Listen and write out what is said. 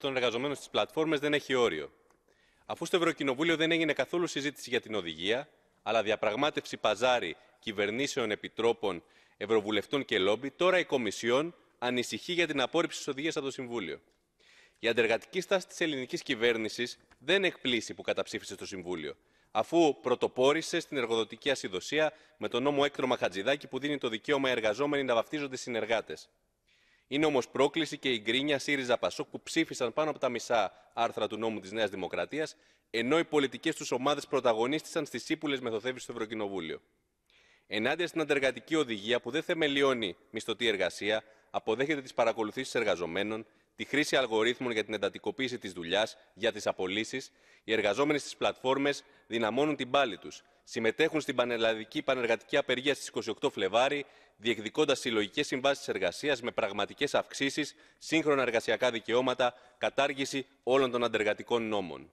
των εργαζομένων στις πλατφόρμες δεν έχει όριο. Αφού στο Ευρωκοινοβούλιο δεν έγινε καθόλου συζήτηση για την οδηγία, αλλά διαπραγμάτευση παζάρι κυβερνήσεων, επιτρόπων, ευρωβουλευτών και λόμπι, τώρα η Κομισιόν ανησυχεί για την απόρριψη της οδηγίας από το Συμβούλιο. Η αντεργατική στάση της ελληνικής κυβέρνησης δεν εκπλήσει που καταψήφισε στο Συμβούλιο, αφού πρωτοπόρησε στην εργοδοτική ασυδοσία με τον νόμο Έκτρομα Χατζηδάκη που δίνει το δικαίωμα οι εργαζόμενοι να βαφτίζονται συνεργάτες. Είναι όμως πρόκληση και η γκρίνια ΣΥΡΙΖΑ Πασόκ που ψήφισαν πάνω από τα μισά άρθρα του νόμου της Νέας Δημοκρατίας, ενώ οι πολιτικές τους ομάδες πρωταγωνίστησαν στις ύπουλες μεθοδεύσεις στο Ευρωκοινοβούλιο. Ενάντια στην αντεργατική οδηγία που δεν θεμελιώνει μισθωτή εργασία, αποδέχεται τις παρακολουθήσεις εργαζομένων, τη χρήση αλγορίθμων για την εντατικοποίηση της δουλειάς, για τις απολύσεις, οι εργαζόμενοι στις πλατφόρμες δυναμώνουν την πάλη τους, συμμετέχουν στην πανελλαδική πανεργατική απεργία στις 28 Φλεβάρι, διεκδικώντας συλλογικές συμβάσεις εργασίας με πραγματικές αυξήσεις, σύγχρονα εργασιακά δικαιώματα, κατάργηση όλων των αντεργατικών νόμων.